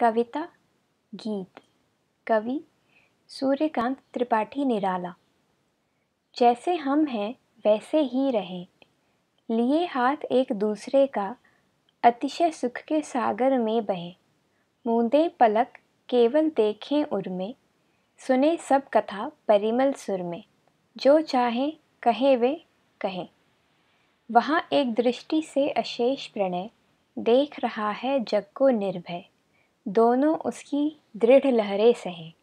कविता गीत कवि सूर्यकांत त्रिपाठी निराला जैसे हम हैं वैसे ही रहें लिए हाथ एक दूसरे का अतिशय सुख के सागर में बहें मूंदे पलक केवल देखें उर्मे सुने सब कथा परिमल सुर में जो चाहें कहे वे कहें वहाँ एक दृष्टि से अशेष प्रणय देख रहा है जग को निर्भय दोनों उसकी दृढ़ लहरें सहें